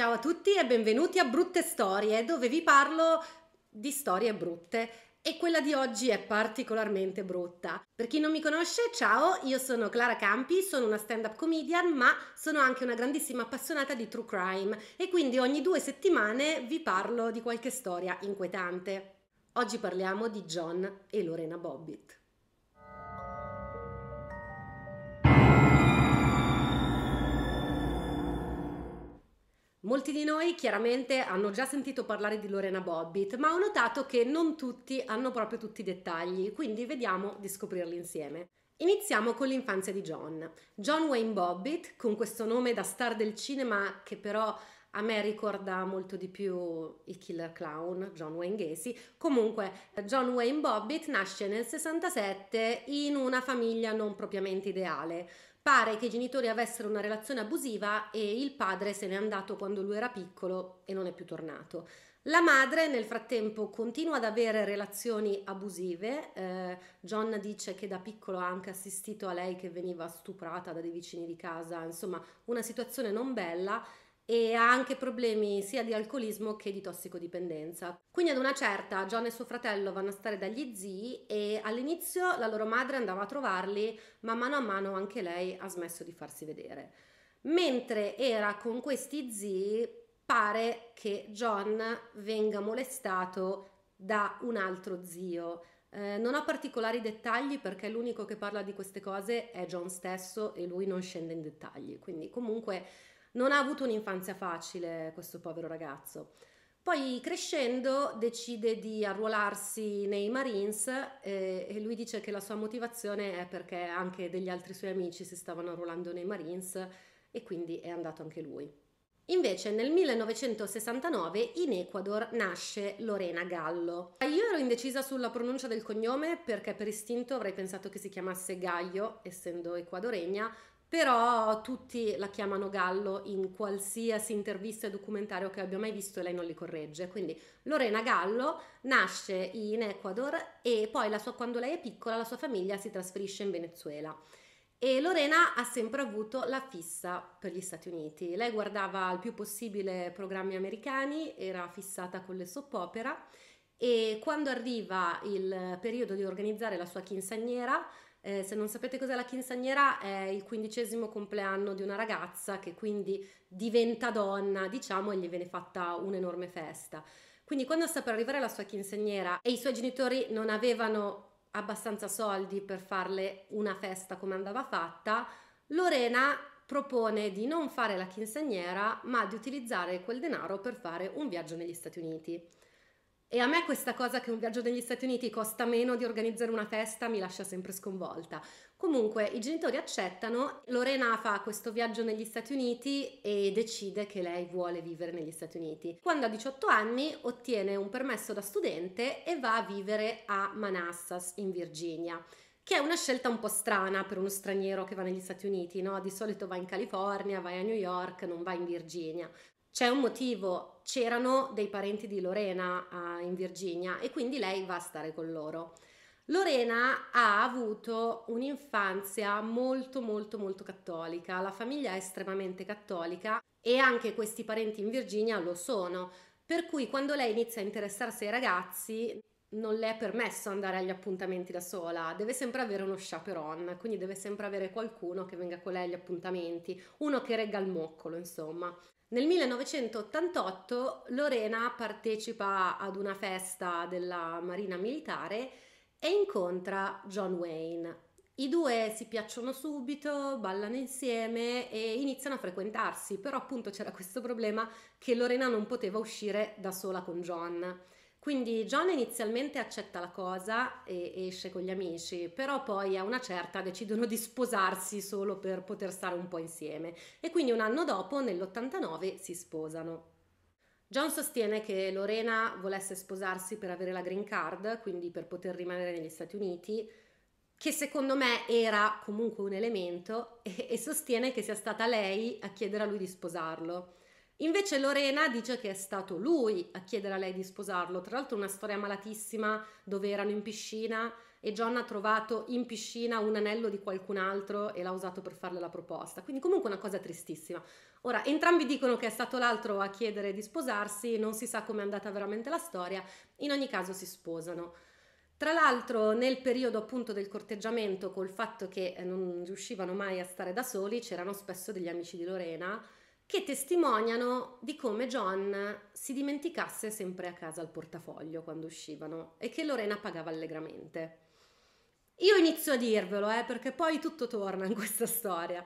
Ciao a tutti e benvenuti a Brutte Storie, dove vi parlo di storie brutte e quella di oggi è particolarmente brutta. Per chi non mi conosce, ciao, io sono Clara Campi, sono una stand-up comedian, ma sono anche una grandissima appassionata di true crime e quindi ogni due settimane vi parlo di qualche storia inquietante. Oggi parliamo di John e Lorena Bobbitt. Molti di noi chiaramente hanno già sentito parlare di Lorena Bobbitt, ma ho notato che non tutti hanno proprio tutti i dettagli, quindi vediamo di scoprirli insieme. Iniziamo con l'infanzia di John. John Wayne Bobbitt, con questo nome da star del cinema che però a me ricorda molto di più il killer clown John Wayne Gacy. Comunque, John Wayne Bobbitt nasce nel 67 in una famiglia non propriamente ideale. Pare che i genitori avessero una relazione abusiva e il padre se n'è andato quando lui era piccolo e non è più tornato. La madre nel frattempo continua ad avere relazioni abusive, eh, John dice che da piccolo ha anche assistito a lei che veniva stuprata da dei vicini di casa, insomma una situazione non bella e ha anche problemi sia di alcolismo che di tossicodipendenza. Quindi ad una certa John e suo fratello vanno a stare dagli zii e all'inizio la loro madre andava a trovarli, ma mano a mano anche lei ha smesso di farsi vedere. Mentre era con questi zii, pare che John venga molestato da un altro zio. Eh, non ho particolari dettagli perché l'unico che parla di queste cose è John stesso e lui non scende in dettagli, quindi comunque non ha avuto un'infanzia facile questo povero ragazzo. Poi crescendo decide di arruolarsi nei Marines eh, e lui dice che la sua motivazione è perché anche degli altri suoi amici si stavano arruolando nei Marines e quindi è andato anche lui. Invece nel 1969 in Ecuador nasce Lorena Gallo. Io ero indecisa sulla pronuncia del cognome perché per istinto avrei pensato che si chiamasse Gaglio, essendo ecuadoregna, però tutti la chiamano Gallo in qualsiasi intervista e documentario che abbia mai visto e lei non li corregge. Quindi Lorena Gallo nasce in Ecuador e poi sua, quando lei è piccola la sua famiglia si trasferisce in Venezuela. E Lorena ha sempre avuto la fissa per gli Stati Uniti. Lei guardava il più possibile programmi americani, era fissata con le soap opera e quando arriva il periodo di organizzare la sua quinceagnera eh, se non sapete cos'è la quinceagnera, è il quindicesimo compleanno di una ragazza che quindi diventa donna, diciamo, e gli viene fatta un'enorme festa. Quindi quando sta per arrivare la sua quinceagnera e i suoi genitori non avevano abbastanza soldi per farle una festa come andava fatta, Lorena propone di non fare la quinceagnera, ma di utilizzare quel denaro per fare un viaggio negli Stati Uniti. E a me questa cosa che un viaggio negli Stati Uniti costa meno di organizzare una festa mi lascia sempre sconvolta. Comunque i genitori accettano, Lorena fa questo viaggio negli Stati Uniti e decide che lei vuole vivere negli Stati Uniti. Quando ha 18 anni ottiene un permesso da studente e va a vivere a Manassas in Virginia che è una scelta un po' strana per uno straniero che va negli Stati Uniti, no? Di solito va in California, vai a New York, non va in Virginia. C'è un motivo c'erano dei parenti di Lorena uh, in Virginia e quindi lei va a stare con loro. Lorena ha avuto un'infanzia molto molto molto cattolica, la famiglia è estremamente cattolica e anche questi parenti in Virginia lo sono, per cui quando lei inizia a interessarsi ai ragazzi non le è permesso andare agli appuntamenti da sola, deve sempre avere uno chaperon, quindi deve sempre avere qualcuno che venga con lei agli appuntamenti, uno che regga il moccolo, insomma. Nel 1988 Lorena partecipa ad una festa della Marina Militare e incontra John Wayne. I due si piacciono subito, ballano insieme e iniziano a frequentarsi, però appunto c'era questo problema che Lorena non poteva uscire da sola con John. Quindi John inizialmente accetta la cosa e esce con gli amici, però poi a una certa decidono di sposarsi solo per poter stare un po' insieme e quindi un anno dopo, nell'89, si sposano. John sostiene che Lorena volesse sposarsi per avere la green card, quindi per poter rimanere negli Stati Uniti, che secondo me era comunque un elemento, e, sostiene che sia stata lei a chiedere a lui di sposarlo. Invece Lorena dice che è stato lui a chiedere a lei di sposarlo, tra l'altro una storia malatissima dove erano in piscina e John ha trovato in piscina un anello di qualcun altro e l'ha usato per farle la proposta, quindi comunque una cosa tristissima. Ora, entrambi dicono che è stato l'altro a chiedere di sposarsi, non si sa com'è andata veramente la storia, in ogni caso si sposano. Tra l'altro nel periodo appunto del corteggiamento, col fatto che eh, non riuscivano mai a stare da soli, c'erano spesso degli amici di Lorena che testimoniano di come John si dimenticasse sempre a casa il portafoglio quando uscivano e che Lorena pagava allegramente. Io inizio a dirvelo, eh, perché poi tutto torna in questa storia.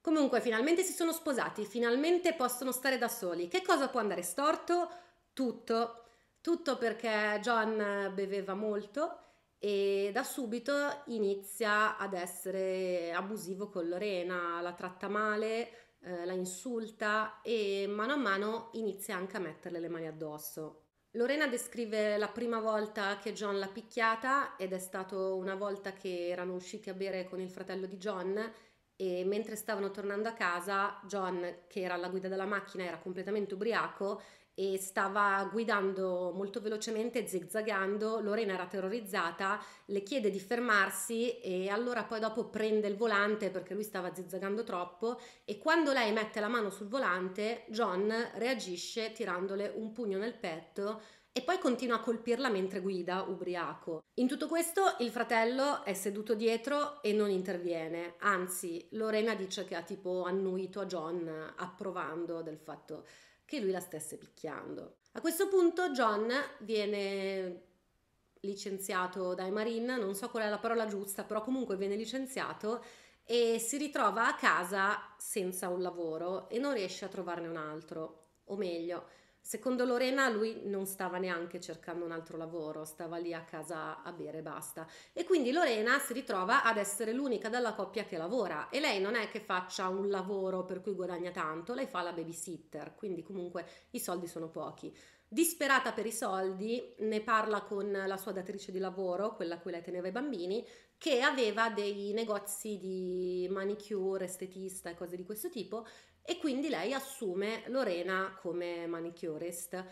Comunque, finalmente si sono sposati, finalmente possono stare da soli. Che cosa può andare storto? Tutto. Tutto perché John beveva molto e da subito inizia ad essere abusivo con Lorena, la tratta male, eh, la insulta e mano a mano inizia anche a metterle le mani addosso. Lorena descrive la prima volta che John l'ha picchiata ed è stato una volta che erano usciti a bere con il fratello di John e mentre stavano tornando a casa John, che era alla guida della macchina, era completamente ubriaco e stava guidando molto velocemente, zigzagando, Lorena era terrorizzata, le chiede di fermarsi e allora poi dopo prende il volante perché lui stava zigzagando troppo e quando lei mette la mano sul volante John reagisce tirandole un pugno nel petto e poi continua a colpirla mentre guida, ubriaco. In tutto questo il fratello è seduto dietro e non interviene, anzi Lorena dice che ha tipo annuito a John approvando del fatto che lui la stesse picchiando. A questo punto John viene licenziato dai Marine, non so qual è la parola giusta, però comunque viene licenziato e si ritrova a casa senza un lavoro e non riesce a trovarne un altro, o meglio, Secondo Lorena lui non stava neanche cercando un altro lavoro, stava lì a casa a bere e basta. E quindi Lorena si ritrova ad essere l'unica della coppia che lavora e lei non è che faccia un lavoro per cui guadagna tanto, lei fa la babysitter, quindi comunque i soldi sono pochi. Disperata per i soldi, ne parla con la sua datrice di lavoro, quella a cui lei teneva i bambini, che aveva dei negozi di manicure, estetista e cose di questo tipo e quindi lei assume Lorena come manicurist.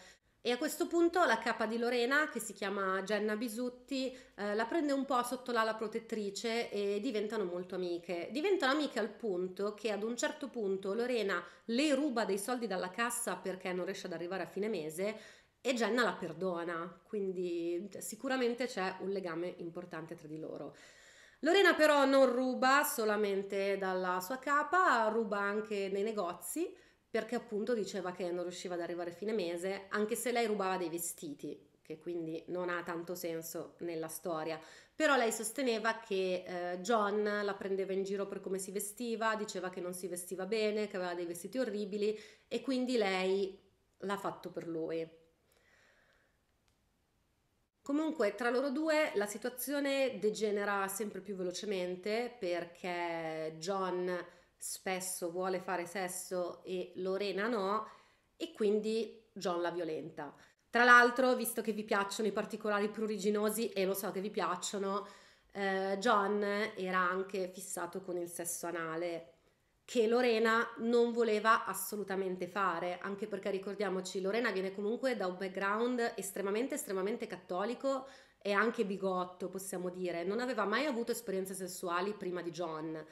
E a questo punto la capa di Lorena, che si chiama Jenna Bisutti, eh, la prende un po' sotto l'ala protettrice e diventano molto amiche. Diventano amiche al punto che ad un certo punto Lorena le ruba dei soldi dalla cassa perché non riesce ad arrivare a fine mese e Jenna la perdona, quindi cioè, sicuramente c'è un legame importante tra di loro. Lorena però non ruba solamente dalla sua capa, ruba anche nei negozi perché appunto diceva che non riusciva ad arrivare a fine mese, anche se lei rubava dei vestiti, che quindi non ha tanto senso nella storia. Però lei sosteneva che eh, John la prendeva in giro per come si vestiva, diceva che non si vestiva bene, che aveva dei vestiti orribili e quindi lei l'ha fatto per lui. Comunque, tra loro due la situazione degenera sempre più velocemente perché John spesso vuole fare sesso e Lorena no, e quindi John la violenta. Tra l'altro, visto che vi piacciono i particolari pruriginosi e lo so che vi piacciono, eh, John era anche fissato con il sesso anale, che Lorena non voleva assolutamente fare, anche perché ricordiamoci, Lorena viene comunque da un background estremamente, estremamente cattolico e anche bigotto, possiamo dire, non aveva mai avuto esperienze sessuali prima di John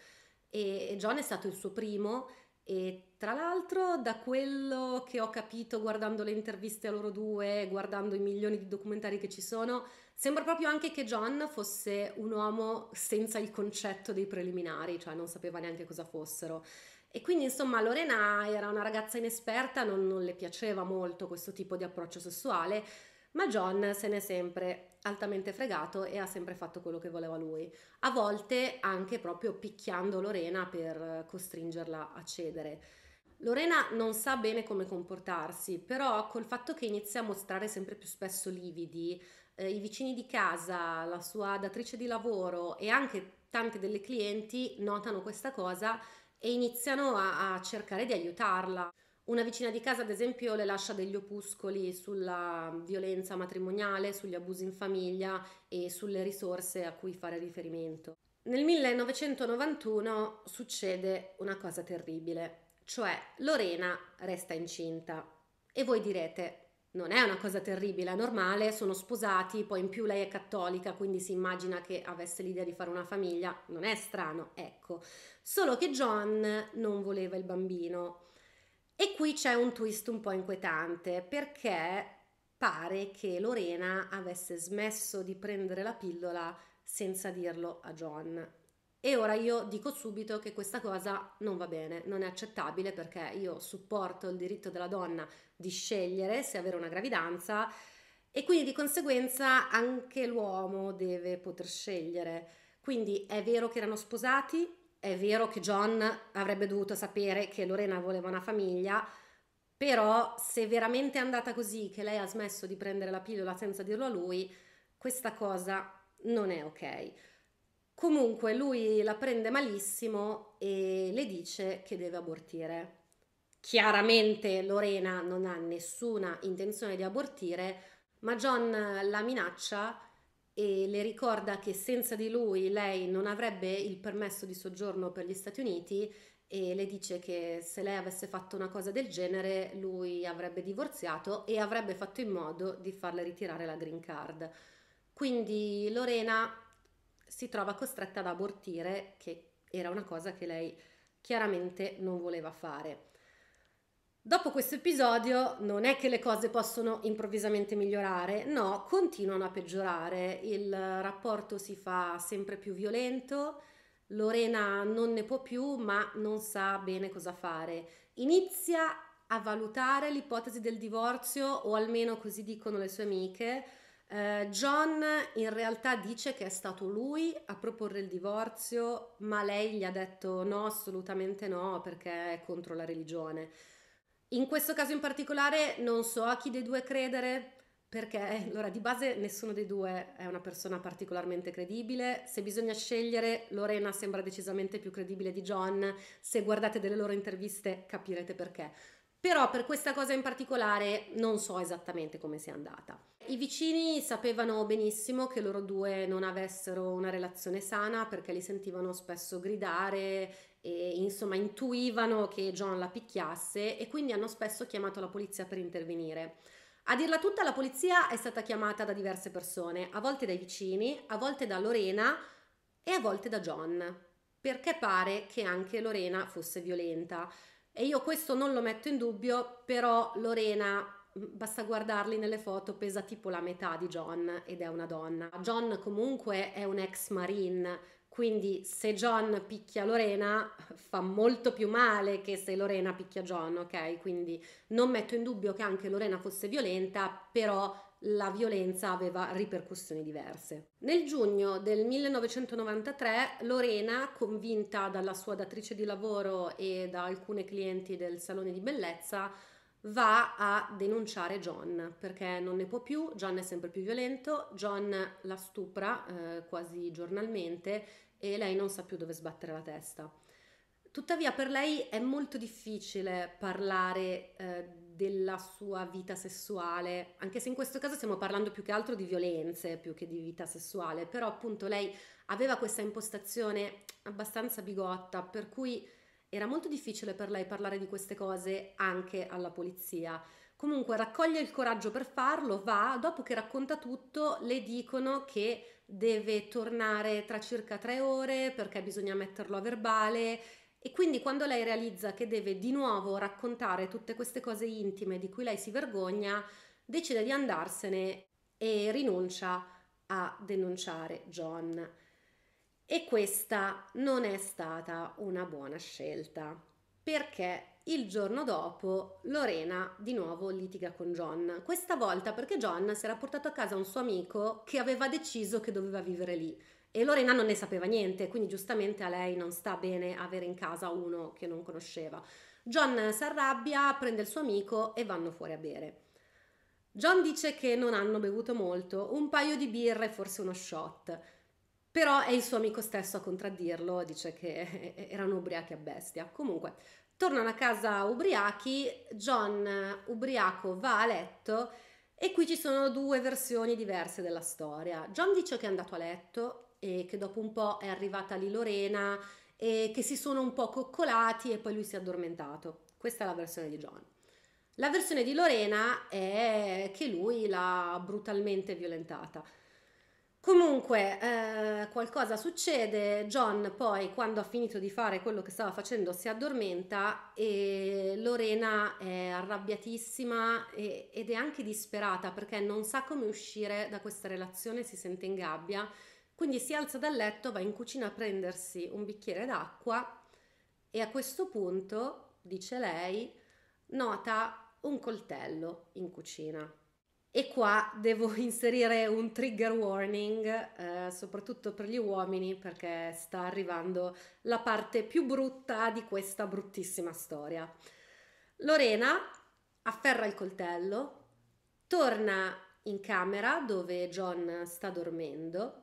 e John è stato il suo primo e tra l'altro da quello che ho capito guardando le interviste a loro due, guardando i milioni di documentari che ci sono, Sembra proprio anche che John fosse un uomo senza il concetto dei preliminari, cioè non sapeva neanche cosa fossero. E quindi insomma Lorena era una ragazza inesperta, non, non le piaceva molto questo tipo di approccio sessuale, ma John se n'è sempre altamente fregato e ha sempre fatto quello che voleva lui, a volte anche proprio picchiando Lorena per costringerla a cedere. Lorena non sa bene come comportarsi, però col fatto che inizia a mostrare sempre più spesso lividi, eh, i vicini di casa, la sua datrice di lavoro e anche tante delle clienti notano questa cosa e iniziano a, a cercare di aiutarla. Una vicina di casa, ad esempio, le lascia degli opuscoli sulla violenza matrimoniale, sugli abusi in famiglia e sulle risorse a cui fare riferimento. Nel 1991 succede una cosa terribile, cioè Lorena resta incinta. E voi direte, non è una cosa terribile, è normale, sono sposati, poi in più lei è cattolica, quindi si immagina che avesse l'idea di fare una famiglia, non è strano, ecco. Solo che John non voleva il bambino. E qui c'è un twist un po' inquietante, perché pare che Lorena avesse smesso di prendere la pillola senza dirlo a John. E ora io dico subito che questa cosa non va bene, non è accettabile perché io supporto il diritto della donna di scegliere se avere una gravidanza e quindi di conseguenza anche l'uomo deve poter scegliere. Quindi è vero che erano sposati, è vero che John avrebbe dovuto sapere che Lorena voleva una famiglia, però se veramente è andata così che lei ha smesso di prendere la pillola senza dirlo a lui, questa cosa non è ok. Comunque lui la prende malissimo e le dice che deve abortire. Chiaramente Lorena non ha nessuna intenzione di abortire, ma John la minaccia e le ricorda che senza di lui lei non avrebbe il permesso di soggiorno per gli Stati Uniti e le dice che se lei avesse fatto una cosa del genere lui avrebbe divorziato e avrebbe fatto in modo di farle ritirare la green card. Quindi Lorena si trova costretta ad abortire, che era una cosa che lei chiaramente non voleva fare. Dopo questo episodio non è che le cose possono improvvisamente migliorare, no, continuano a peggiorare, il rapporto si fa sempre più violento, Lorena non ne può più ma non sa bene cosa fare. Inizia a valutare l'ipotesi del divorzio o almeno così dicono le sue amiche, eh, John in realtà dice che è stato lui a proporre il divorzio, ma lei gli ha detto no, assolutamente no, perché è contro la religione. In questo caso in particolare non so a chi dei due credere, perché eh, allora di base nessuno dei due è una persona particolarmente credibile. Se bisogna scegliere, Lorena sembra decisamente più credibile di John. Se guardate delle loro interviste capirete perché. Però per questa cosa in particolare non so esattamente come sia andata. I vicini sapevano benissimo che loro due non avessero una relazione sana perché li sentivano spesso gridare e insomma intuivano che John la picchiasse e quindi hanno spesso chiamato la polizia per intervenire. A dirla tutta la polizia è stata chiamata da diverse persone, a volte dai vicini, a volte da Lorena e a volte da John, perché pare che anche Lorena fosse violenta. E io questo non lo metto in dubbio, però Lorena mm, basta guardarli nelle foto, pesa tipo la metà di John ed è una donna. John comunque è un ex marine, quindi se John picchia Lorena fa molto più male che se Lorena picchia John, ok? Quindi non metto in dubbio che anche Lorena fosse violenta, però la violenza aveva ripercussioni diverse. Nel giugno del 1993 Lorena, convinta dalla sua datrice di lavoro e da alcune clienti del salone di bellezza, va a denunciare John perché non ne può più, John è sempre più violento, John la stupra eh, quasi giornalmente e lei non sa più dove sbattere la testa. Tuttavia per lei è molto difficile parlare eh, della sua vita sessuale, anche se in questo caso stiamo parlando più che altro di violenze più che di vita sessuale, però appunto lei aveva questa impostazione abbastanza bigotta, per cui era molto difficile per lei parlare di queste cose anche alla polizia. Comunque raccoglie il coraggio per farlo, va, dopo che racconta tutto le dicono che deve tornare tra circa tre ore perché bisogna metterlo a verbale e quindi quando lei realizza che deve di nuovo raccontare tutte queste cose intime di cui lei si vergogna, decide di andarsene e rinuncia a denunciare John. E questa non è stata una buona scelta, perché il giorno dopo Lorena di nuovo litiga con John, questa volta perché John si era portato a casa un suo amico che aveva deciso che doveva vivere lì. E Lorena non ne sapeva niente, quindi giustamente a lei non sta bene avere in casa uno che non conosceva. John si arrabbia, prende il suo amico e vanno fuori a bere. John dice che non hanno bevuto molto, un paio di birre, forse uno shot. Però è il suo amico stesso a contraddirlo, dice che erano ubriachi a bestia. Comunque, tornano a casa ubriachi, John ubriaco va a letto e qui ci sono due versioni diverse della storia. John dice che è andato a letto e che dopo un po' è arrivata lì Lorena e che si sono un po' coccolati e poi lui si è addormentato. Questa è la versione di John. La versione di Lorena è che lui l'ha brutalmente violentata. Comunque eh, qualcosa succede, John poi quando ha finito di fare quello che stava facendo si addormenta e Lorena è arrabbiatissima e, ed è anche disperata perché non sa come uscire da questa relazione, si sente in gabbia quindi si alza dal letto, va in cucina a prendersi un bicchiere d'acqua e a questo punto, dice lei, nota un coltello in cucina. E qua devo inserire un trigger warning, eh, soprattutto per gli uomini, perché sta arrivando la parte più brutta di questa bruttissima storia. Lorena afferra il coltello, torna in camera dove John sta dormendo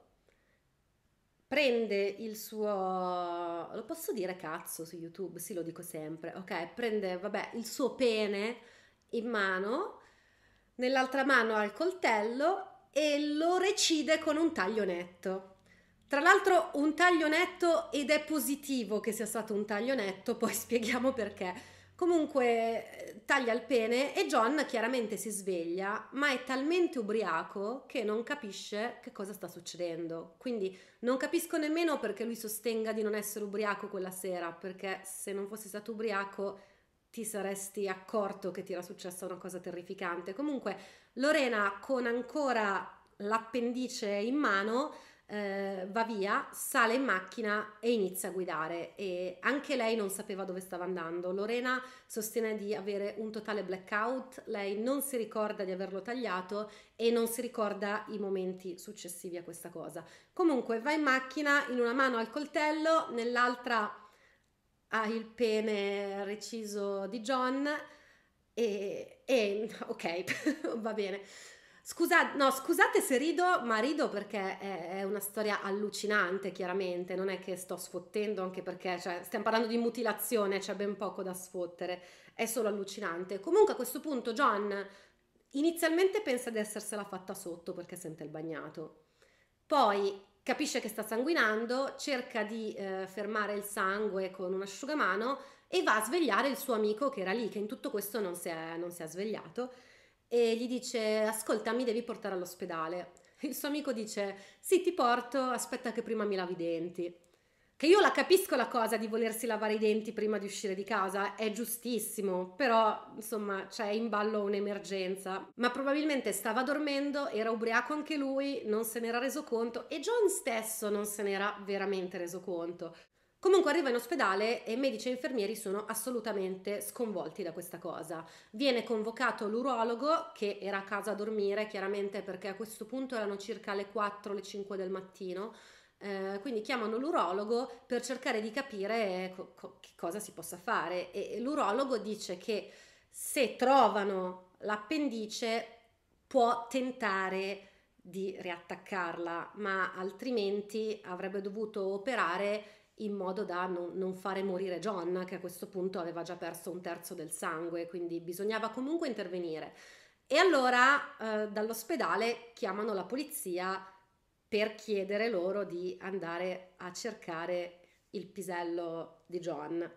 prende il suo lo posso dire cazzo su YouTube, sì lo dico sempre, ok, prende vabbè, il suo pene in mano, nell'altra mano ha il coltello e lo recide con un taglio netto. Tra l'altro un taglio netto ed è positivo che sia stato un taglio netto, poi spieghiamo perché Comunque eh, taglia il pene e John chiaramente si sveglia, ma è talmente ubriaco che non capisce che cosa sta succedendo. Quindi non capisco nemmeno perché lui sostenga di non essere ubriaco quella sera, perché se non fossi stato ubriaco ti saresti accorto che ti era successa una cosa terrificante. Comunque Lorena con ancora l'appendice in mano eh, va via, sale in macchina e inizia a guidare e anche lei non sapeva dove stava andando. Lorena sostiene di avere un totale blackout, lei non si ricorda di averlo tagliato e non si ricorda i momenti successivi a questa cosa. Comunque va in macchina, in una mano ha il coltello, nell'altra ha il pene reciso di John e, e ok, va bene. Scusa, no, scusate se rido, ma rido perché è, è, una storia allucinante, chiaramente, non è che sto sfottendo, anche perché cioè, stiamo parlando di mutilazione, c'è ben poco da sfottere, è solo allucinante. Comunque a questo punto John inizialmente pensa di essersela fatta sotto perché sente il bagnato, poi capisce che sta sanguinando, cerca di eh, fermare il sangue con un asciugamano e va a svegliare il suo amico che era lì, che in tutto questo non si è, non si è svegliato e gli dice ascolta mi devi portare all'ospedale. Il suo amico dice sì ti porto, aspetta che prima mi lavi i denti. Che io la capisco la cosa di volersi lavare i denti prima di uscire di casa, è giustissimo, però insomma c'è in ballo un'emergenza. Ma probabilmente stava dormendo, era ubriaco anche lui, non se n'era reso conto e John stesso non se n'era veramente reso conto. Comunque arriva in ospedale e medici e infermieri sono assolutamente sconvolti da questa cosa. Viene convocato l'urologo che era a casa a dormire, chiaramente perché a questo punto erano circa le 4, le 5 del mattino. Eh, quindi chiamano l'urologo per cercare di capire co- co- che cosa si possa fare e l'urologo dice che se trovano l'appendice può tentare di riattaccarla, ma altrimenti avrebbe dovuto operare in modo da non, non, fare morire John, che a questo punto aveva già perso un terzo del sangue, quindi bisognava comunque intervenire. E allora eh, dall'ospedale chiamano la polizia per chiedere loro di andare a cercare il pisello di John.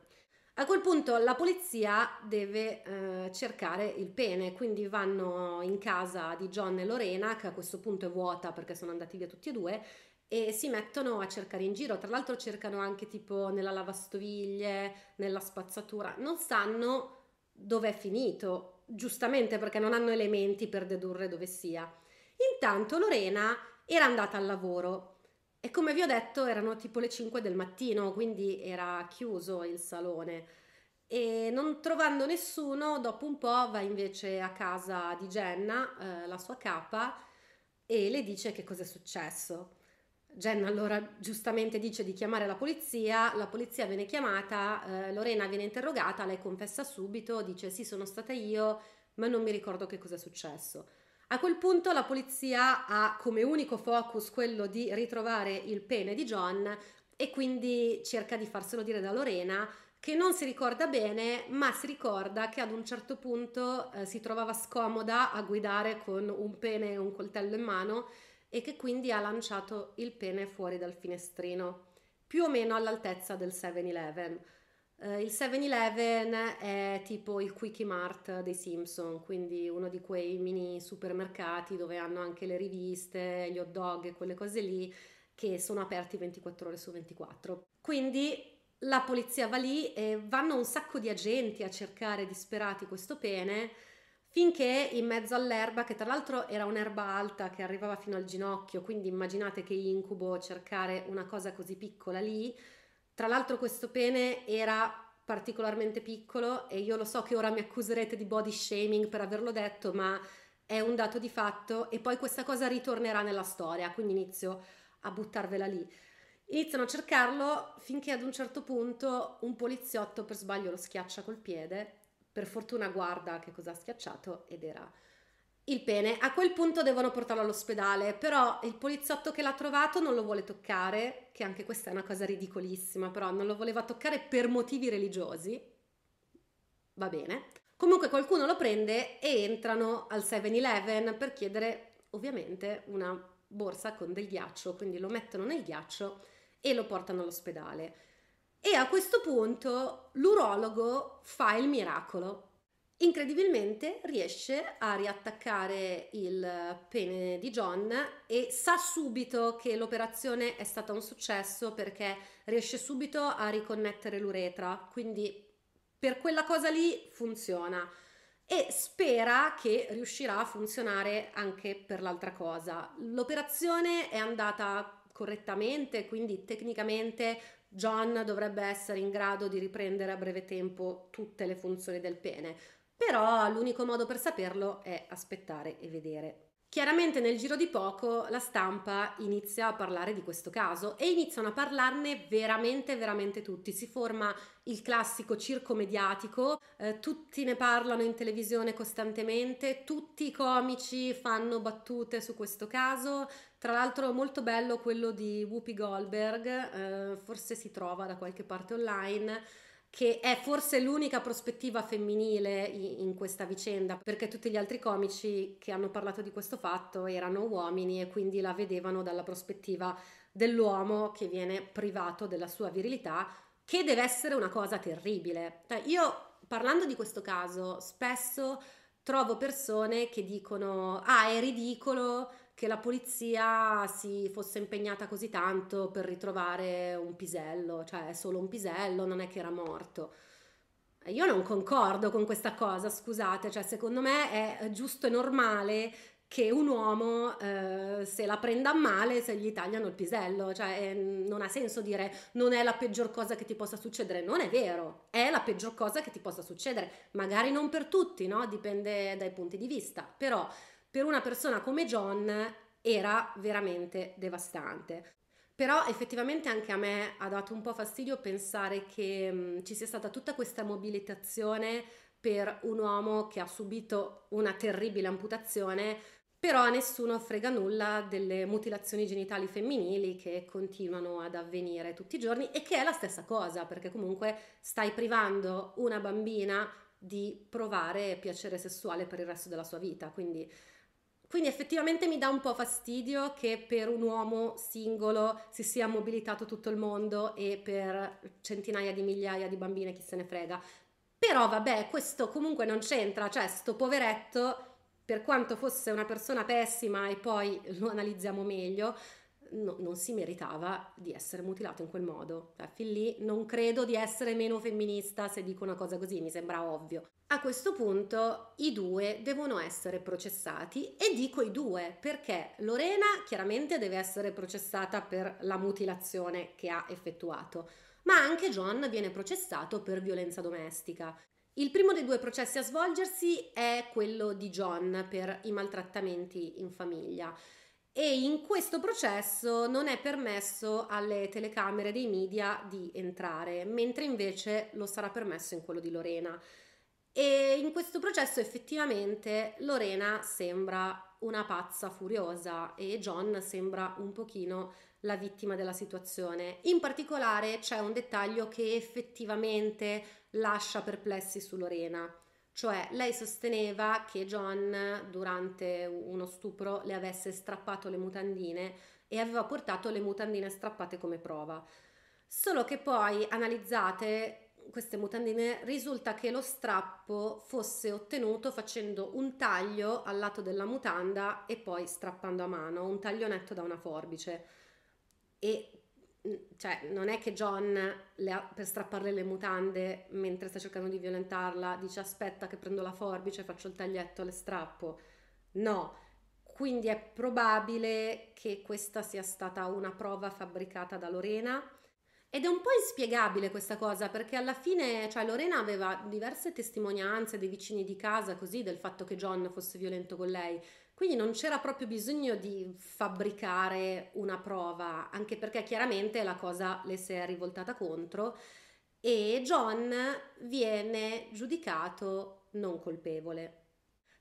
A quel punto la polizia deve eh, cercare il pene, quindi vanno in casa di John e Lorena, che a questo punto è vuota perché sono andati via tutti e due, e si mettono a cercare in giro. Tra l'altro cercano anche tipo nella lavastoviglie, nella spazzatura, non sanno dove è finito, giustamente perché non hanno elementi per dedurre dove sia. Intanto Lorena era andata al lavoro e come vi ho detto erano tipo le 5 del mattino, quindi era chiuso il salone. E non trovando nessuno, dopo un po' va invece a casa di Jenna, eh, la sua capa, e le dice che cosa è successo. Jen allora giustamente dice di chiamare la polizia, la polizia viene chiamata, eh, Lorena viene interrogata, lei confessa subito, dice sì sono stata io, ma non mi ricordo che cosa è successo. A quel punto la polizia ha come unico focus quello di ritrovare il pene di John e quindi cerca di farselo dire da Lorena che non si ricorda bene, ma si ricorda che ad un certo punto eh, si trovava scomoda a guidare con un pene e un coltello in mano e che quindi ha lanciato il pene fuori dal finestrino, più o meno all'altezza del 7-Eleven. Eh, il 7-Eleven è tipo il Quickie Mart dei Simpson, quindi uno di quei mini supermercati dove hanno anche le riviste, gli hot dog e quelle cose lì che sono aperti 24 ore su 24. Quindi la polizia va lì e vanno un sacco di agenti a cercare disperati questo pene finché in mezzo all'erba, che tra l'altro era un'erba alta che arrivava fino al ginocchio, quindi immaginate che incubo cercare una cosa così piccola lì. Tra l'altro questo pene era particolarmente piccolo e io lo so che ora mi accuserete di body shaming per averlo detto, ma è un dato di fatto e poi questa cosa ritornerà nella storia, quindi inizio a buttarvela lì. Iniziano a cercarlo finché ad un certo punto un poliziotto per sbaglio lo schiaccia col piede per fortuna guarda che cosa ha schiacciato ed era il pene. A quel punto devono portarlo all'ospedale, però il poliziotto che l'ha trovato non lo vuole toccare, che anche questa è una cosa ridicolissima, però non lo voleva toccare per motivi religiosi. Va bene. Comunque qualcuno lo prende e entrano al 7-Eleven per chiedere ovviamente una borsa con del ghiaccio, quindi lo mettono nel ghiaccio e lo portano all'ospedale. E a questo punto l'urologo fa il miracolo. Incredibilmente riesce a riattaccare il pene di John e sa subito che l'operazione è stata un successo perché riesce subito a riconnettere l'uretra, quindi per quella cosa lì funziona e spera che riuscirà a funzionare anche per l'altra cosa. L'operazione è andata correttamente, quindi tecnicamente John dovrebbe essere in grado di riprendere a breve tempo tutte le funzioni del pene, però l'unico modo per saperlo è aspettare e vedere. Chiaramente nel giro di poco la stampa inizia a parlare di questo caso e iniziano a parlarne veramente, veramente tutti. Si forma il classico circo mediatico, eh, tutti ne parlano in televisione costantemente, tutti i comici fanno battute su questo caso, tra l'altro molto bello quello di Whoopi Goldberg, eh, forse si trova da qualche parte online, che è forse l'unica prospettiva femminile in, questa vicenda, perché tutti gli altri comici che hanno parlato di questo fatto erano uomini e quindi la vedevano dalla prospettiva dell'uomo che viene privato della sua virilità, che deve essere una cosa terribile. Cioè, io parlando di questo caso spesso trovo persone che dicono ah è ridicolo che la polizia si fosse impegnata così tanto per ritrovare un pisello, cioè solo un pisello, non è che era morto. Io non concordo con questa cosa, scusate, cioè secondo me è giusto e normale che un uomo eh, se la prenda male se gli tagliano il pisello, cioè eh, non ha senso dire non è la peggior cosa che ti possa succedere, non è vero, è la peggior cosa che ti possa succedere, magari non per tutti, no? dipende dai punti di vista, però per una persona come John era veramente devastante. Però effettivamente anche a me ha dato un po' fastidio pensare che mh, mm, ci sia stata tutta questa mobilitazione per un uomo che ha subito una terribile amputazione, però a nessuno frega nulla delle mutilazioni genitali femminili che continuano ad avvenire tutti i giorni e che è la stessa cosa, perché comunque stai privando una bambina di provare piacere sessuale per il resto della sua vita, quindi quindi effettivamente mi dà un po' fastidio che per un uomo singolo si sia mobilitato tutto il mondo e per centinaia di migliaia di bambine chi se ne frega. Però vabbè, questo comunque non c'entra, cioè sto poveretto, per quanto fosse una persona pessima e poi lo analizziamo meglio, no, non si meritava di essere mutilato in quel modo. Cioè, fin lì non credo di essere meno femminista se dico una cosa così, mi sembra ovvio. A questo punto i due devono essere processati e dico i due perché Lorena chiaramente deve essere processata per la mutilazione che ha effettuato, ma anche John viene processato per violenza domestica. Il primo dei due processi a svolgersi è quello di John per i maltrattamenti in famiglia e in questo processo non è permesso alle telecamere dei media di entrare, mentre invece lo sarà permesso in quello di Lorena. E in questo processo effettivamente Lorena sembra una pazza furiosa e John sembra un pochino la vittima della situazione. In particolare c'è un dettaglio che effettivamente lascia perplessi su Lorena. Cioè, lei sosteneva che John, durante uno stupro, le avesse strappato le mutandine e aveva portato le mutandine strappate come prova. Solo che poi, analizzate queste mutandine, risulta che lo strappo fosse ottenuto facendo un taglio al lato della mutanda e poi strappando a mano, un taglio netto da una forbice. E cioè non è che John ha, per strapparle le mutande mentre sta cercando di violentarla dice aspetta che prendo la forbice faccio il taglietto le strappo no quindi è probabile che questa sia stata una prova fabbricata da Lorena ed è un po' inspiegabile questa cosa perché alla fine cioè Lorena aveva diverse testimonianze dei vicini di casa così del fatto che John fosse violento con lei quindi non c'era proprio bisogno di fabbricare una prova, anche perché chiaramente la cosa le si è rivoltata contro e John viene giudicato non colpevole.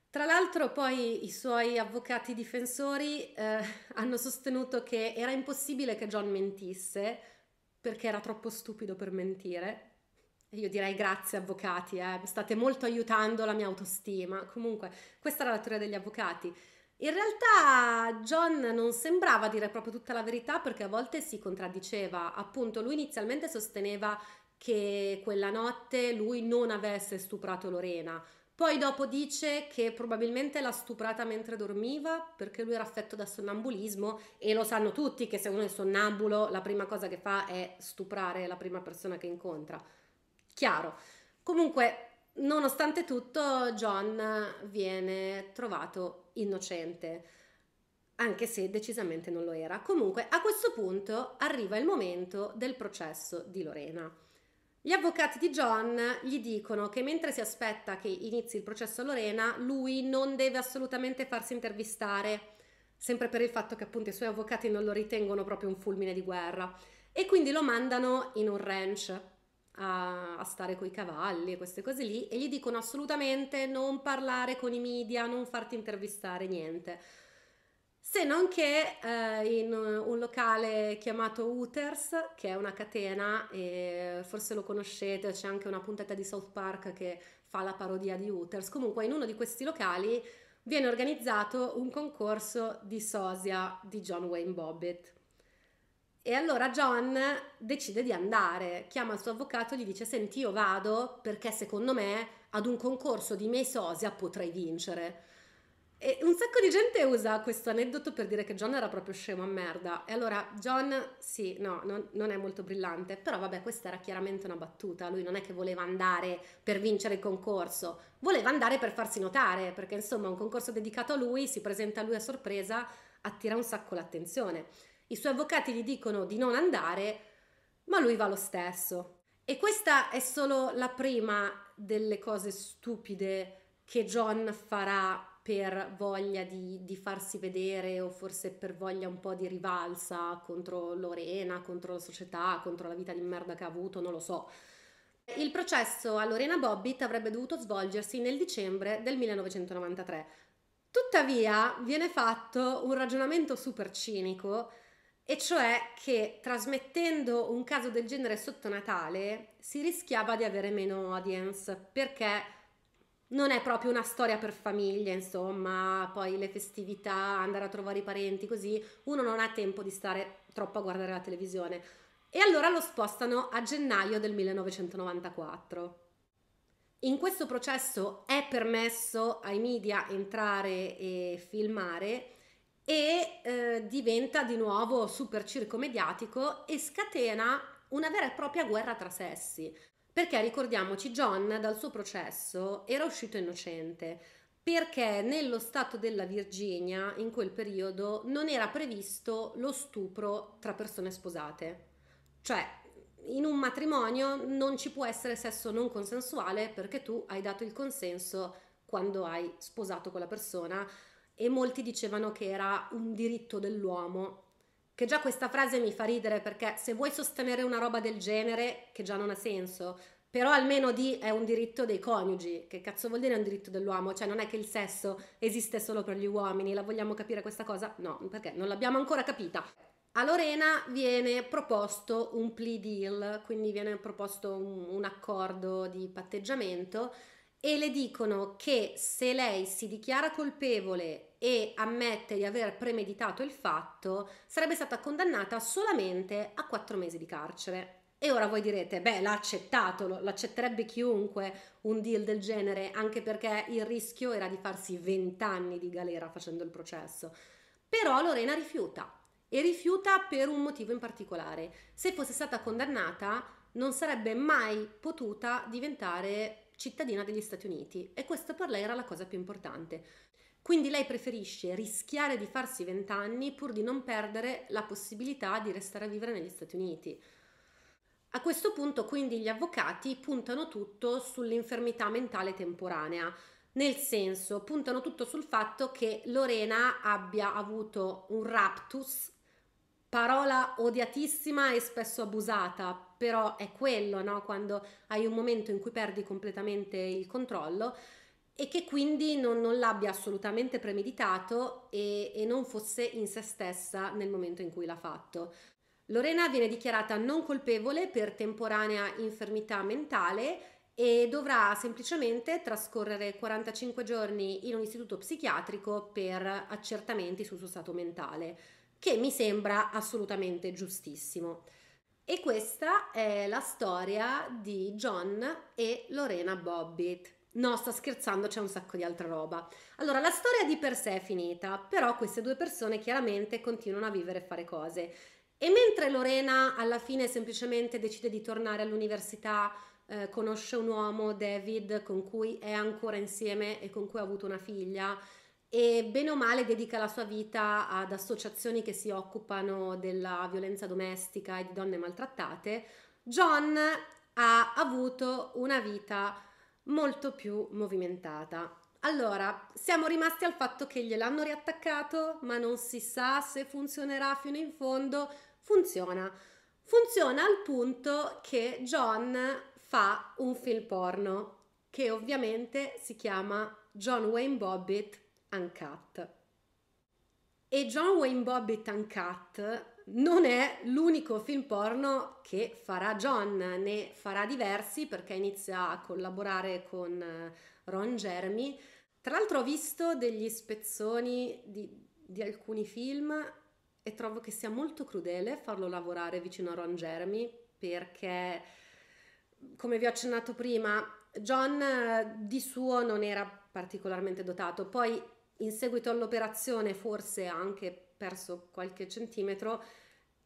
Tra l'altro poi i suoi avvocati difensori eh, hanno sostenuto che era impossibile che John mentisse perché era troppo stupido per mentire io direi grazie avvocati, eh, state molto aiutando la mia autostima. Comunque, questa era la teoria degli avvocati. In realtà John non sembrava dire proprio tutta la verità perché a volte si contraddiceva. Appunto, lui inizialmente sosteneva che quella notte lui non avesse stuprato Lorena. Poi dopo dice che probabilmente l'ha stuprata mentre dormiva perché lui era affetto da sonnambulismo e lo sanno tutti che se uno è sonnambulo la prima cosa che fa è stuprare la prima persona che incontra chiaro. Comunque, nonostante tutto, John viene trovato innocente, anche se decisamente non lo era. Comunque, a questo punto arriva il momento del processo di Lorena. Gli avvocati di John gli dicono che mentre si aspetta che inizi il processo a Lorena, lui non deve assolutamente farsi intervistare, sempre per il fatto che appunto i suoi avvocati non lo ritengono proprio un fulmine di guerra, e quindi lo mandano in un ranch a, a stare coi cavalli e queste cose lì e gli dicono assolutamente non parlare con i media, non farti intervistare, niente. Se non che eh, in un locale chiamato Hooters, che è una catena, e forse lo conoscete, c'è anche una puntata di South Park che fa la parodia di Hooters. Comunque in uno di questi locali viene organizzato un concorso di sosia di John Wayne Bobbitt. E allora John decide di andare, chiama il suo avvocato e gli dice: Senti, io vado perché secondo me ad un concorso di miei sosia potrei vincere. E un sacco di gente usa questo aneddoto per dire che John era proprio scemo a merda. E allora John, sì, no, non, non, è molto brillante, però vabbè, questa era chiaramente una battuta. Lui non è che voleva andare per vincere il concorso, voleva andare per farsi notare, perché insomma un concorso dedicato a lui, si presenta a lui a sorpresa, attira un sacco l'attenzione i suoi avvocati gli dicono di non andare, ma lui va lo stesso. E questa è solo la prima delle cose stupide che John farà per voglia di, di farsi vedere o forse per voglia un po' di rivalsa contro Lorena, contro la società, contro la vita di merda che ha avuto, non lo so. Il processo a Lorena Bobbitt avrebbe dovuto svolgersi nel dicembre del 1993. Tuttavia viene fatto un ragionamento super cinico e cioè che trasmettendo un caso del genere sotto Natale si rischiava di avere meno audience perché non è proprio una storia per famiglia, insomma, poi le festività, andare a trovare i parenti, così uno non ha tempo di stare troppo a guardare la televisione. E allora lo spostano a gennaio del 1994. In questo processo è permesso ai media entrare e filmare, e eh, diventa di nuovo super circo mediatico e scatena una vera e propria guerra tra sessi. Perché ricordiamoci, John dal suo processo era uscito innocente, perché nello stato della Virginia in quel periodo non era previsto lo stupro tra persone sposate. Cioè, in un matrimonio non ci può essere sesso non consensuale perché tu hai dato il consenso quando hai sposato quella persona e molti dicevano che era un diritto dell'uomo. Che già questa frase mi fa ridere perché se vuoi sostenere una roba del genere, che già non ha senso, però almeno di è un diritto dei coniugi. Che cazzo vuol dire è un diritto dell'uomo? Cioè non è che il sesso esiste solo per gli uomini, la vogliamo capire questa cosa? No, perché non l'abbiamo ancora capita. A Lorena viene proposto un plea deal, quindi viene proposto un, un accordo di patteggiamento e le dicono che se lei si dichiara colpevole e ammette di aver premeditato il fatto, sarebbe stata condannata solamente a quattro mesi di carcere. E ora voi direte, beh, l'ha accettato, lo, l'accetterebbe chiunque un deal del genere, anche perché il rischio era di farsi vent'anni di galera facendo il processo. Però Lorena rifiuta e rifiuta per un motivo in particolare. Se fosse stata condannata non sarebbe mai potuta diventare cittadina degli Stati Uniti e questa per lei era la cosa più importante. Quindi lei preferisce rischiare di farsi vent'anni pur di non perdere la possibilità di restare a vivere negli Stati Uniti. A questo punto quindi gli avvocati puntano tutto sull'infermità mentale temporanea, nel senso puntano tutto sul fatto che Lorena abbia avuto un raptus, parola odiatissima e spesso abusata, però è quello, no? quando hai un momento in cui perdi completamente il controllo, e che quindi non, non l'abbia assolutamente premeditato e, e non fosse in se stessa nel momento in cui l'ha fatto. Lorena viene dichiarata non colpevole per temporanea infermità mentale e dovrà semplicemente trascorrere 45 giorni in un istituto psichiatrico per accertamenti sul suo stato mentale, che mi sembra assolutamente giustissimo. E questa è la storia di John e Lorena Bobbitt. No, sto scherzando, c'è un sacco di altra roba. Allora, la storia di per sé è finita, però queste due persone chiaramente continuano a vivere e fare cose. E mentre Lorena alla fine semplicemente decide di tornare all'università, eh, conosce un uomo, David, con cui è ancora insieme e con cui ha avuto una figlia, e bene o male dedica la sua vita ad associazioni che si occupano della violenza domestica e di donne maltrattate, John ha avuto una vita molto più movimentata. Allora, siamo rimasti al fatto che gliel'hanno riattaccato, ma non si sa se funzionerà fino in fondo. Funziona. Funziona al punto che John fa un film porno che ovviamente si chiama John Wayne Bobbitt Uncut. E John Wayne Bobbitt Uncut non è l'unico film porno che farà John, ne farà diversi perché inizia a collaborare con eh, Ron Jeremy. Tra l'altro ho visto degli spezzoni di, di alcuni film e trovo che sia molto crudele farlo lavorare vicino a Ron Jeremy perché, come vi ho accennato prima, John eh, di suo non era particolarmente dotato, poi in seguito all'operazione forse anche perso qualche centimetro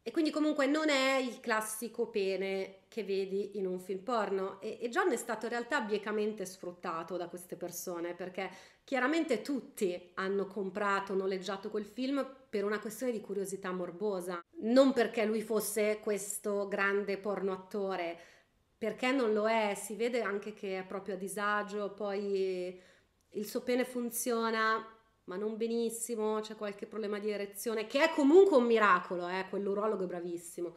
e quindi comunque non è il classico pene che vedi in un film porno e, e John è stato in realtà biecamente sfruttato da queste persone perché chiaramente tutti hanno comprato, noleggiato quel film per una questione di curiosità morbosa, non perché lui fosse questo grande porno attore, perché non lo è, si vede anche che è proprio a disagio, poi il suo pene funziona ma non benissimo, c'è qualche problema di erezione, che è comunque un miracolo, eh, quell'urologo è bravissimo.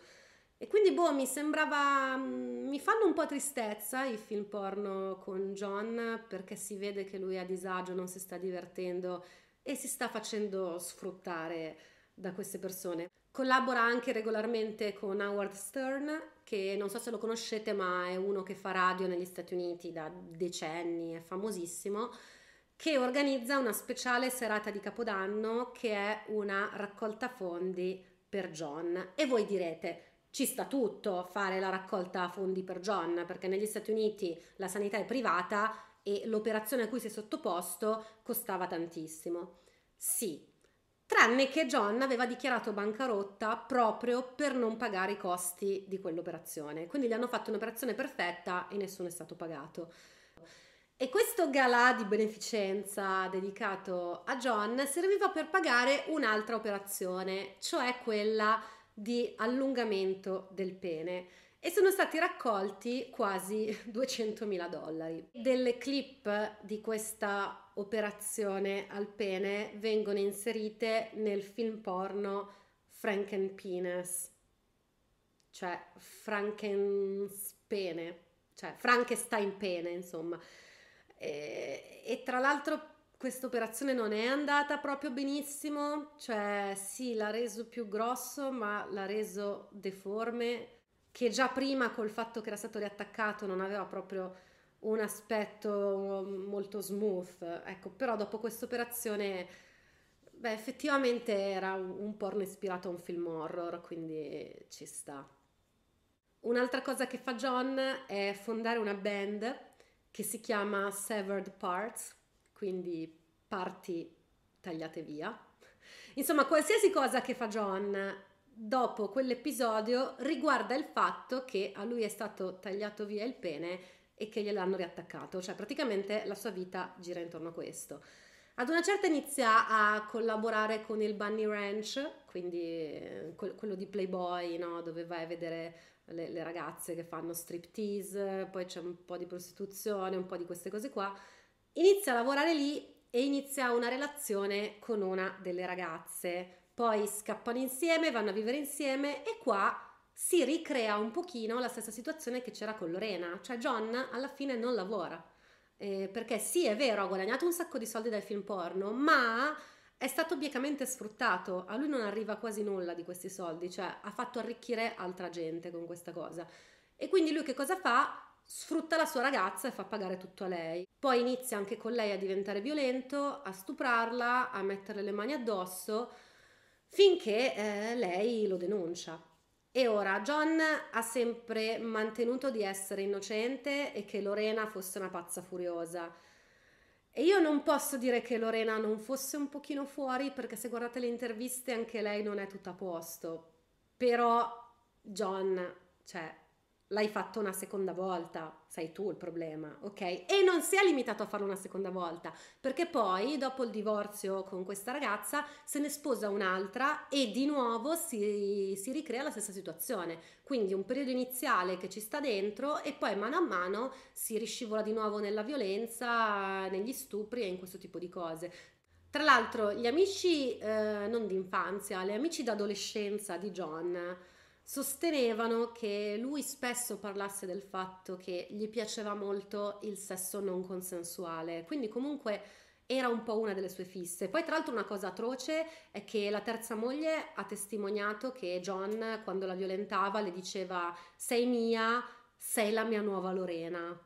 E quindi, boh, mi sembrava. Mm, mi fanno un po' tristezza i film porno con John perché si vede che lui è a disagio, non si sta divertendo e si sta facendo sfruttare da queste persone. Collabora anche regolarmente con Howard Stern, che non so se lo conoscete, ma è uno che fa radio negli Stati Uniti da decenni, è famosissimo che organizza una speciale serata di Capodanno che è una raccolta fondi per John. E voi direte, ci sta tutto fare la raccolta fondi per John, perché negli Stati Uniti la sanità è privata e l'operazione a cui si è sottoposto costava tantissimo. Sì, tranne che John aveva dichiarato bancarotta proprio per non pagare i costi di quell'operazione. Quindi gli hanno fatto un'operazione perfetta e nessuno è stato pagato. E questo galà di beneficenza dedicato a John serviva per pagare un'altra operazione, cioè quella di allungamento del pene e sono stati raccolti quasi 200.000 dollari. Delle clip di questa operazione al pene vengono inserite nel film porno Franken cioè Frankenspene, cioè Frankenstein pene, insomma. E, eh, e tra l'altro questa operazione non è andata proprio benissimo, cioè sì, l'ha reso più grosso, ma l'ha reso deforme, che già prima col fatto che era stato riattaccato non aveva proprio un aspetto molto smooth, ecco, però dopo questa operazione beh, effettivamente era un porno ispirato a un film horror, quindi ci sta. Un'altra cosa che fa John è fondare una band che si chiama Severed Parts, quindi parti tagliate via. Insomma, qualsiasi cosa che fa John dopo quell'episodio riguarda il fatto che a lui è stato tagliato via il pene e che gliel'hanno riattaccato, cioè praticamente la sua vita gira intorno a questo. Ad una certa inizia a collaborare con il Bunny Ranch, quindi eh, quello di Playboy, no? dove vai a vedere le, le ragazze che fanno striptease, poi c'è un po' di prostituzione, un po' di queste cose qua. Inizia a lavorare lì e inizia una relazione con una delle ragazze. Poi scappano insieme, vanno a vivere insieme e qua si ricrea un pochino la stessa situazione che c'era con Lorena, cioè John alla fine non lavora. Eh, perché sì, è vero, ha guadagnato un sacco di soldi dai film porno, ma è stato biecamente sfruttato, a lui non arriva quasi nulla di questi soldi, cioè ha fatto arricchire altra gente con questa cosa. E quindi lui che cosa fa? Sfrutta la sua ragazza e fa pagare tutto a lei. Poi inizia anche con lei a diventare violento, a stuprarla, a metterle le mani addosso, finché eh, lei lo denuncia. E ora John ha sempre mantenuto di essere innocente e che Lorena fosse una pazza furiosa e io non posso dire che Lorena non fosse un pochino fuori, perché se guardate le interviste anche lei non è tutta a posto. Però John, cioè, l'hai fatto una seconda volta, sei tu il problema, ok? E non si è limitato a farlo una seconda volta, perché poi dopo il divorzio con questa ragazza se ne sposa un'altra e di nuovo si, si ricrea la stessa situazione. Quindi un periodo iniziale che ci sta dentro e poi mano a mano si riscivola di nuovo nella violenza, negli stupri e in questo tipo di cose. Tra l'altro gli amici eh, non di infanzia, gli amici d'adolescenza di John sostenevano che lui spesso parlasse del fatto che gli piaceva molto il sesso non consensuale, quindi comunque era un po' una delle sue fisse. Poi, tra l'altro, una cosa atroce è che la terza moglie ha testimoniato che John, quando la violentava, le diceva: Sei mia, sei la mia nuova Lorena.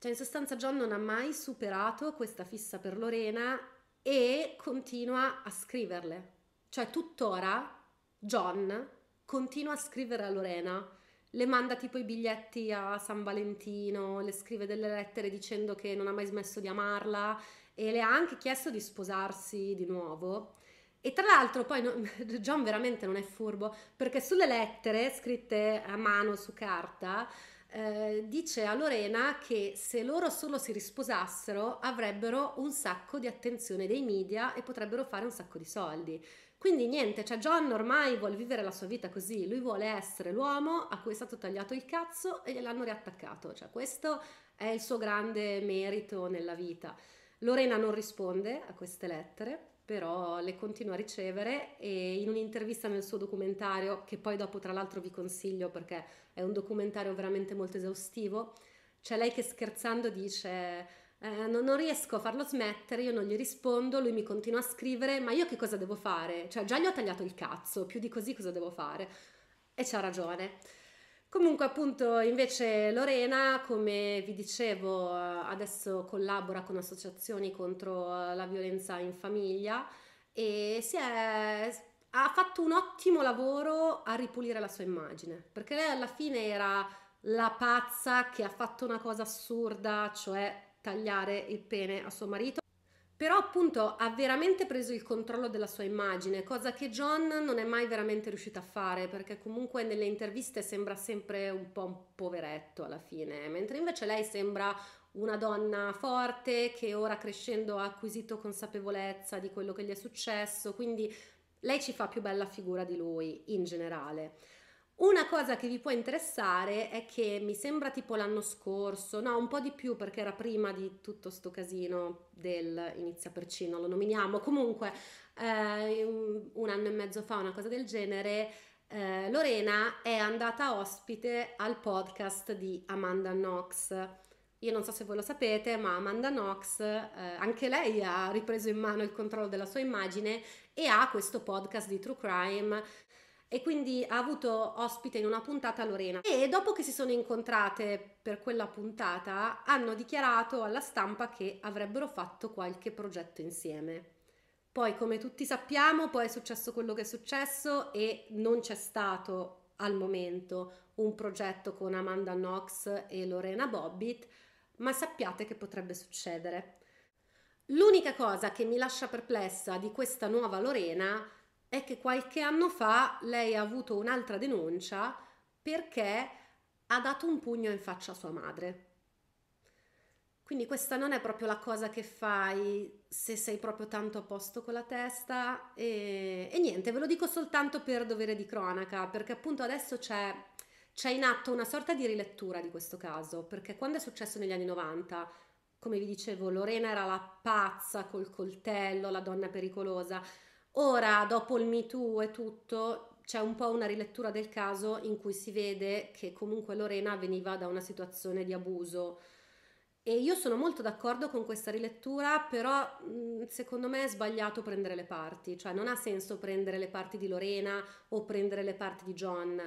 Cioè, in sostanza, John non ha mai superato questa fissa per Lorena e continua a scriverle. Cioè, tuttora John continua a scrivere a Lorena, le manda tipo i biglietti a San Valentino, le scrive delle lettere dicendo che non ha mai smesso di amarla e le ha anche chiesto di sposarsi di nuovo. E tra l'altro poi no, John veramente non è furbo perché sulle lettere scritte a mano su carta eh, dice a Lorena che se loro solo si risposassero avrebbero un sacco di attenzione dei media e potrebbero fare un sacco di soldi. Quindi niente, cioè John ormai vuole vivere la sua vita così, lui vuole essere l'uomo a cui è stato tagliato il cazzo e gliel'hanno riattaccato, cioè questo è il suo grande merito nella vita. Lorena non risponde a queste lettere, però le continua a ricevere e in un'intervista nel suo documentario, che poi dopo tra l'altro vi consiglio perché è un documentario veramente molto esaustivo, c'è lei che scherzando dice eh, non, non, riesco a farlo smettere, io non gli rispondo, lui mi continua a scrivere, ma io che cosa devo fare? Cioè già gli ho tagliato il cazzo, più di così cosa devo fare? E c'ha ragione. Comunque appunto invece Lorena, come vi dicevo, eh, adesso collabora con associazioni contro eh, la violenza in famiglia e si è ha fatto un ottimo lavoro a ripulire la sua immagine, perché lei alla fine era la pazza che ha fatto una cosa assurda, cioè tagliare il pene a suo marito. Però appunto ha veramente preso il controllo della sua immagine, cosa che John non è mai veramente riuscito a fare, perché comunque nelle interviste sembra sempre un po' un poveretto alla fine, mentre invece lei sembra una donna forte che ora crescendo ha acquisito consapevolezza di quello che gli è successo, quindi lei ci fa più bella figura di lui in generale. Una cosa che vi può interessare è che mi sembra tipo l'anno scorso, no, un po' di più perché era prima di tutto sto casino del inizia per Cino, lo nominiamo, comunque eh, un anno e mezzo fa, una cosa del genere, eh, Lorena è andata ospite al podcast di Amanda Knox. Io non so se voi lo sapete, ma Amanda Knox, eh, anche lei ha ripreso in mano il controllo della sua immagine e ha questo podcast di True Crime e quindi ha avuto ospite in una puntata Lorena e dopo che si sono incontrate per quella puntata hanno dichiarato alla stampa che avrebbero fatto qualche progetto insieme. Poi come tutti sappiamo poi è successo quello che è successo e non c'è stato al momento un progetto con Amanda Knox e Lorena Bobbitt, ma sappiate che potrebbe succedere. L'unica cosa che mi lascia perplessa di questa nuova Lorena è è che qualche anno fa lei ha avuto un'altra denuncia perché ha dato un pugno in faccia a sua madre. Quindi questa non è proprio la cosa che fai se sei proprio tanto a posto con la testa e, e niente, ve lo dico soltanto per dovere di cronaca, perché appunto adesso c'è, c'è in atto una sorta di rilettura di questo caso, perché quando è successo negli anni 90 come vi dicevo, Lorena era la pazza col coltello, la donna pericolosa. Ora, dopo il Me Too e tutto, c'è un po' una rilettura del caso in cui si vede che comunque Lorena veniva da una situazione di abuso. E io sono molto d'accordo con questa rilettura, però mm, secondo me è sbagliato prendere le parti, cioè non ha senso prendere le parti di Lorena o prendere le parti di John,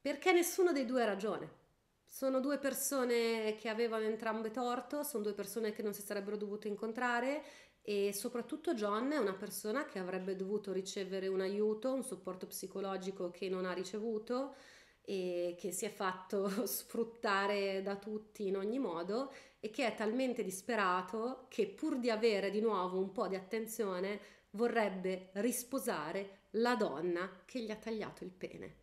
perché nessuno dei due ha ragione. Sono due persone che avevano entrambe torto, sono due persone che non si sarebbero dovute incontrare e soprattutto John è una persona che avrebbe dovuto ricevere un aiuto, un supporto psicologico che non ha ricevuto e che si è fatto sfruttare da tutti in ogni modo e che è talmente disperato che pur di avere di nuovo un po' di attenzione vorrebbe risposare la donna che gli ha tagliato il pene.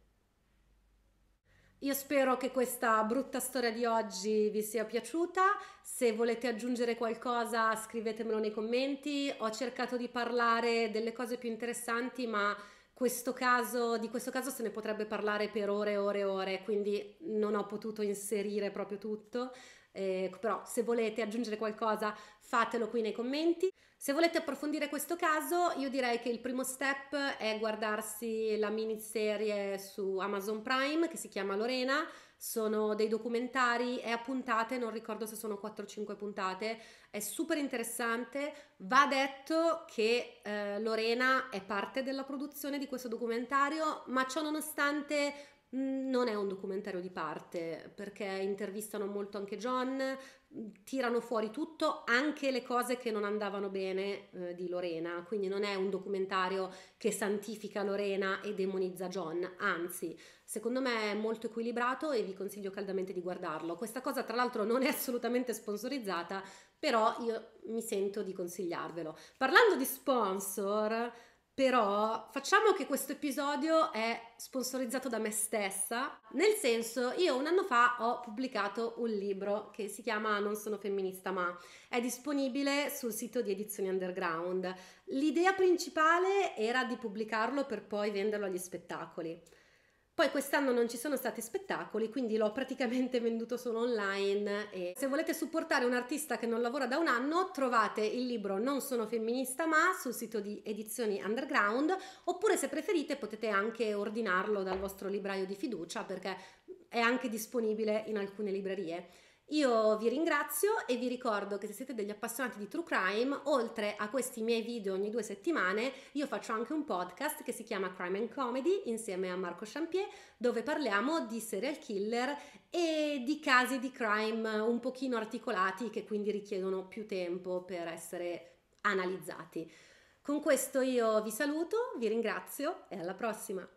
Io spero che questa brutta storia di oggi vi sia piaciuta, se volete aggiungere qualcosa scrivetemelo nei commenti, ho cercato di parlare delle cose più interessanti ma questo caso, di questo caso se ne potrebbe parlare per ore e ore e ore, quindi non ho potuto inserire proprio tutto, eh, però se volete aggiungere qualcosa fatelo qui nei commenti. Se volete approfondire questo caso io direi che il primo step è guardarsi la miniserie su Amazon Prime che si chiama Lorena, sono dei documentari, è a puntate, non ricordo se sono 4 o 5 puntate, è super interessante, va detto che eh, Lorena è parte della produzione di questo documentario, ma ciò nonostante Mm, non è un documentario di parte perché intervistano molto anche John, mm, tirano fuori tutto, anche le cose che non andavano bene eh, di Lorena, quindi non è un documentario che santifica Lorena e demonizza John, anzi, secondo me è molto equilibrato e vi consiglio caldamente di guardarlo. Questa cosa tra l'altro non è assolutamente sponsorizzata, però io mi sento di consigliarvelo. Parlando di sponsor, però facciamo che questo episodio è sponsorizzato da me stessa, nel senso io un anno fa ho pubblicato un libro che si chiama Non sono femminista ma è disponibile sul sito di Edizioni Underground. L'idea principale era di pubblicarlo per poi venderlo agli spettacoli. Poi quest'anno non ci sono stati spettacoli, quindi l'ho praticamente venduto solo online. E se volete supportare un artista che non lavora da un anno, trovate il libro Non sono femminista ma sul sito di Edizioni Underground, oppure se preferite potete anche ordinarlo dal vostro libraio di fiducia perché è anche disponibile in alcune librerie. Io vi ringrazio e vi ricordo che se siete degli appassionati di True Crime, oltre a questi miei video ogni due settimane, io faccio anche un podcast che si chiama Crime and Comedy insieme a Marco Champier, dove parliamo di serial killer e di casi di crime un pochino articolati che quindi richiedono più tempo per essere analizzati. Con questo io vi saluto, vi ringrazio e alla prossima!